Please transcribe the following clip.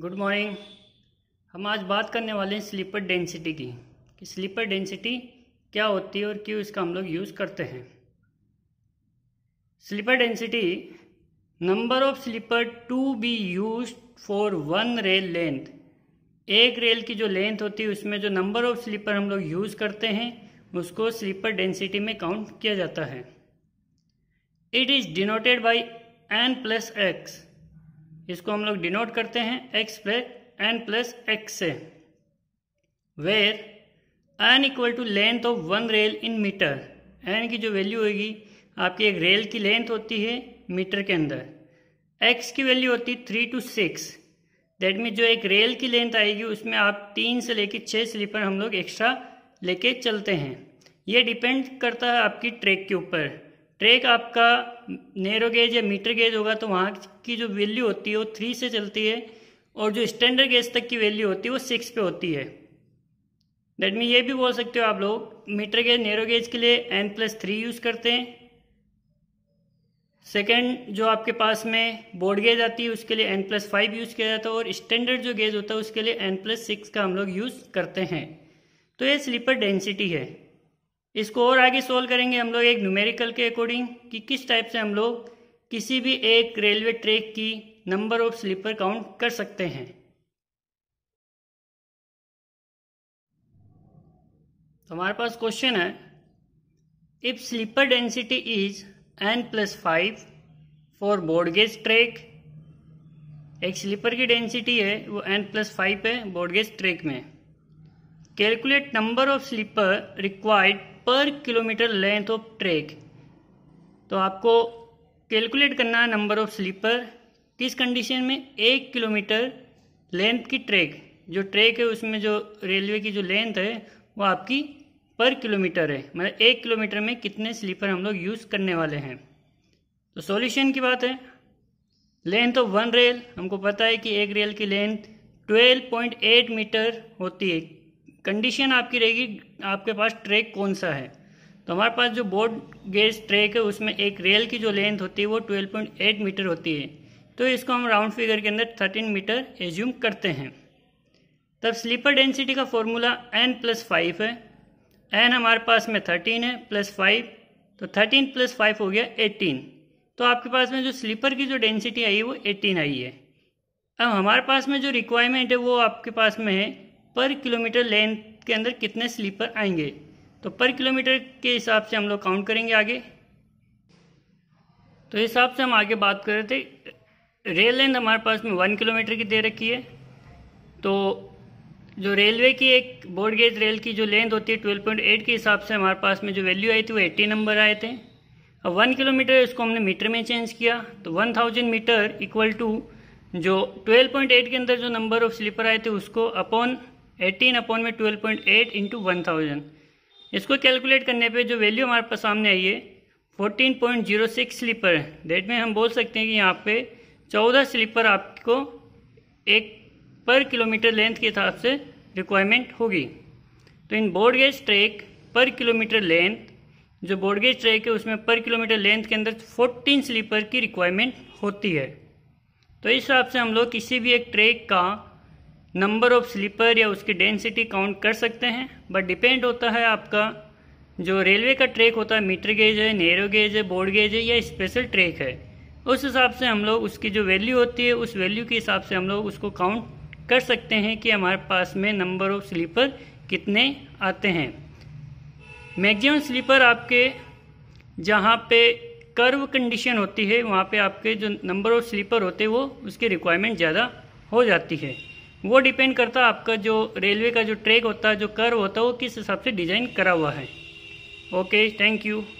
good morning हम आज बात करने वाले हैं स्लीपर डेंसिटी की कि स्लीपर डेंसिटी क्या होती है और क्यों इसका हम लोग यूज़ करते हैं sleeper density number of sleeper to be use for one rail length एक रेल की जो लेंथ होती है उसमें जो नंबर ऑफ स्लीपर हम लोग यूज़ करते हैं उसको स्लीपर डेंसिटी में काउंट किया जाता है it is denoted by N plus X इसको हम लोग डिनोट करते हैं एक्स पे एन प्लस एक्स से where N equal to length of one rail in metre N की जो वैल्यू होगी आपकी एक रेल की लेंथ होती है मीटर के अंदर एक्स की वैल्यू होती है three two six that mean जो एक रेल की लेंथ आएगी उसमें आप तीन से लेकर छः स्लीपर हम लोग एक्स्ट्रा लेके चलते हैं ये डिपेंड करता है आपकी ट्रैक के ऊपर ट्रैक आपका नेरो गेज या मीटर गेज होगा तो वहाँ की जो वैल्यू होती है वो थ्री से चलती है और जो स्टैंडर्ड गेज तक की वैल्यू होती है वो सिक्स पे होती है डेट मीन ये भी बोल सकते हो आप लोग मीटर गेज नेरो गेज के लिए एन प्लस थ्री यूज़ करते हैं सेकेंड जो आपके पास में बोर्ड गेज आती है उसके लिए एन प्लस फाइव यूज़ किया जाता है और स्टैंडर्ड जो गेज होता है उसके लिए एन प्लस सिक्स का हम लोग यूज़ करते हैं तो ये स्लीपर डेंसिटी है इसको और आगे सोल्व करेंगे हम लोग एक न्यूमेरिकल के अकॉर्डिंग कि किस टाइप से हम लोग किसी भी एक रेलवे ट्रैक की नंबर ऑफ स्लीपर काउंट कर सकते हैं तो हमारे पास क्वेश्चन है if sleeper density is N plus five for broad gauge track एक स्लीपर की डेंसिटी है वो एन प्लस फाइव है बोर्डगेज ट्रैक में calculate number of sleeper required per kilometre length of track तो आपको कैलकुलेट करना है नंबर ऑफ स्लीपर किस कंडीशन में एक किलोमीटर लेंथ की ट्रैक जो ट्रैक है उसमें जो रेलवे की जो लेंथ है वो आपकी पर किलोमीटर है मतलब एक किलोमीटर में कितने स्लीपर हम लोग यूज़ करने वाले हैं तो सॉल्यूशन की बात है लेंथ ऑफ वन रेल हमको पता है कि एक रेल की लेंथ 12.8 मीटर होती है कंडीशन आपकी रहेगी आपके पास ट्रैक कौन सा है तो हमारे पास जो बोर्ड गेज ट्रैक है उसमें एक रेल की जो लेंथ होती है वो 12.8 मीटर होती है तो इसको हम राउंड फिगर के अंदर 13 मीटर एज्यूम करते हैं तब स्लीपर डेंसिटी का फॉर्मूला एन प्लस फाइव है एन हमारे पास में थर्टीन है प्लस फाइव तो थर्टीन प्लस फाइव हो गया एटीन तो आपके पास में जो स्लीपर की जो डेंसिटी आई है वो एटीन आई है अब हमारे पास में जो रिक्वायरमेंट है वो आपके पास में है पर किलोमीटर लेंथ के अंदर कितने स्लीपर आएंगे तो पर किलोमीटर के हिसाब से हम लोग काउंट करेंगे आगे तो हिसाब से हम आगे बात कर रहे थे रेल लेंथ हमारे पास में वन किलोमीटर की दे रखी है तो जो रेलवे की एक बोर्ड गेज रेल की जो लेंथ होती है ट्वेल्व पॉइंट एट के हिसाब से हमारे पास में जो वैल्यू आई थी वो एट्टी नंबर आए थे अब वन किलोमीटर इसको हमने मीटर में चेंज किया तो one thousand metre equal to जो ट्वेल्व पॉइंट एट के अंदर जो नंबर ऑफ स्लीपर आए थे उसको अपॉन एटीन अपॉन में twelve point eight into one thousand इसको कैलकुलेट करने पे जो वैल्यू हमारे पास सामने आई है fourteen point zero six sleeper है डेट में हम बोल सकते हैं कि यहाँ पे चौदह स्लीपर आपको एक पर किलोमीटर लेंथ के हिसाब से रिक्वायरमेंट होगी तो in broad gauge track per kilometre length जो बोर्डगेज ट्रैक है उसमें पर किलोमीटर लेंथ के अंदर फोर्टीन स्लीपर की रिक्वायरमेंट होती है तो इस हिसाब से हम लोग किसी भी एक ट्रैक का नंबर ऑफ स्लीपर या उसकी डेंसिटी काउंट कर सकते हैं बट डिपेंड होता है आपका जो रेलवे का ट्रैक होता है मीटर गेज है नेरो गेज है बोर्ड गेज है या स्पेशल ट्रैक है उस हिसाब से हम लोग उसकी जो वैल्यू होती है उस वैल्यू के हिसाब से हम लोग उसको काउंट कर सकते हैं कि हमारे पास में नंबर ऑफ स्लीपर कितने आते हैं मैक्सिमम स्लीपर आपके जहाँ पे कर्व कंडीशन होती है वहाँ पे आपके जो नंबर ऑफ स्लीपर होते हैं वो उसकी रिक्वायरमेंट ज़्यादा हो जाती है वो डिपेंड करता है आपका जो रेलवे का जो ट्रैक होता है जो कर्व होता है वो किस हिसाब से डिज़ाइन करा हुआ है ओके थैंक यू